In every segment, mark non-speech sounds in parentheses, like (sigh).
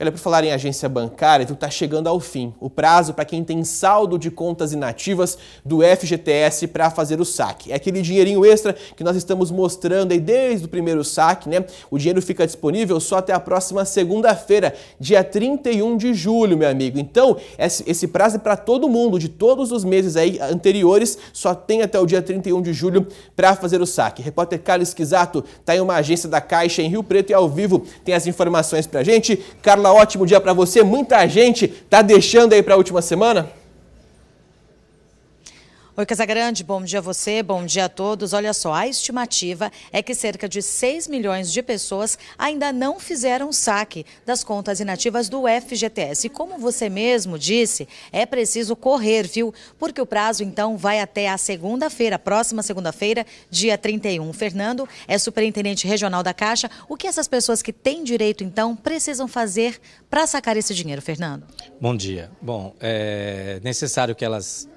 Olha, por falar em agência bancária, tu então está chegando ao fim. O prazo para quem tem saldo de contas inativas do FGTS para fazer o saque. É aquele dinheirinho extra que nós estamos mostrando aí desde o primeiro saque, né? O dinheiro fica disponível só até a próxima segunda-feira, dia 31 de julho, meu amigo. Então, esse prazo é para todo mundo, de todos os meses aí anteriores, só tem até o dia 31 de julho para fazer o saque. Repórter Carlos Quisato está em uma agência da Caixa em Rio Preto e ao vivo tem as informações pra gente. Carlos ótimo dia para você. Muita gente tá deixando aí para a última semana. Oi, Casagrande, bom dia a você, bom dia a todos. Olha só, a estimativa é que cerca de 6 milhões de pessoas ainda não fizeram saque das contas inativas do FGTS. E como você mesmo disse, é preciso correr, viu? Porque o prazo, então, vai até a segunda-feira, próxima segunda-feira, dia 31. Fernando é superintendente regional da Caixa. O que essas pessoas que têm direito, então, precisam fazer para sacar esse dinheiro, Fernando? Bom dia. Bom, é necessário que elas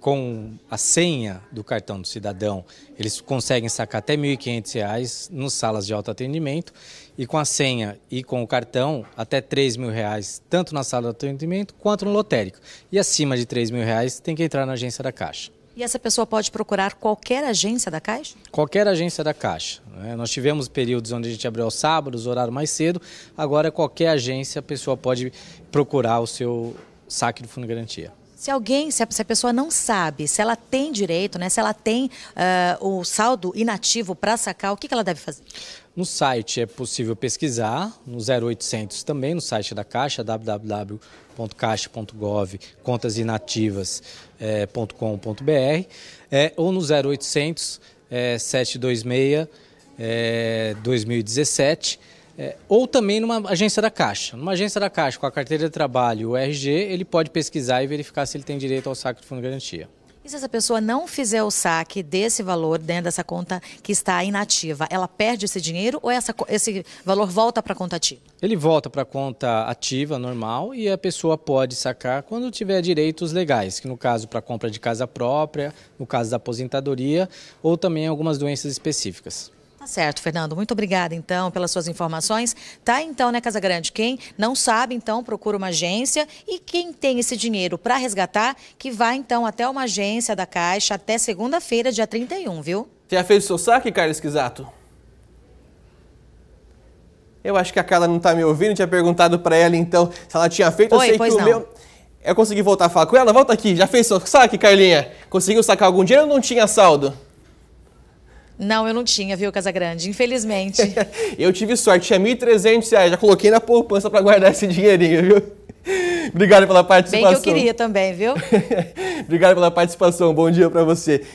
com a senha do cartão do cidadão, eles conseguem sacar até R$ 1.500 nas salas de autoatendimento e com a senha e com o cartão até R$ reais tanto na sala de atendimento quanto no lotérico. E acima de R$ reais tem que entrar na agência da Caixa. E essa pessoa pode procurar qualquer agência da Caixa? Qualquer agência da Caixa. Né? Nós tivemos períodos onde a gente abriu aos sábados, horário mais cedo. Agora, qualquer agência, a pessoa pode procurar o seu saque do Fundo de Garantia. Se alguém, se a, se a, pessoa não sabe, se ela tem direito, né, se ela tem uh, o saldo inativo para sacar, o que, que, ela deve fazer? No site é possível pesquisar, no 0800 também, no site da Caixa, www.caixa.gov, contasinativas.com.br, eh, é, eh, ou no 0800 é, 726 é, 2017 é, ou também numa agência da Caixa. Numa agência da Caixa, com a carteira de trabalho, o RG, ele pode pesquisar e verificar se ele tem direito ao saque do fundo de garantia. E se essa pessoa não fizer o saque desse valor dentro dessa conta que está inativa, ela perde esse dinheiro ou essa, esse valor volta para a conta ativa? Ele volta para a conta ativa normal e a pessoa pode sacar quando tiver direitos legais, que no caso para compra de casa própria, no caso da aposentadoria ou também algumas doenças específicas certo, Fernando. Muito obrigada, então, pelas suas informações. Tá, então, né, Casa Grande? Quem não sabe, então, procura uma agência. E quem tem esse dinheiro para resgatar, que vá, então, até uma agência da Caixa até segunda-feira, dia 31, viu? Já fez o seu saque, Carlos Quisato? Eu acho que a Carla não está me ouvindo. tinha perguntado para ela, então, se ela tinha feito. Oi, eu sei pois que o não. meu... Eu consegui voltar a falar com ela. Volta aqui. Já fez o seu saque, Carlinha? Conseguiu sacar algum dinheiro ou não tinha saldo? Não, eu não tinha, viu, Casa Grande, infelizmente. (laughs) eu tive sorte, tinha 1.300 já coloquei na poupança para guardar esse dinheirinho, viu? (laughs) Obrigado pela participação. Bem que eu queria também, viu? (laughs) Obrigado pela participação, bom dia para você.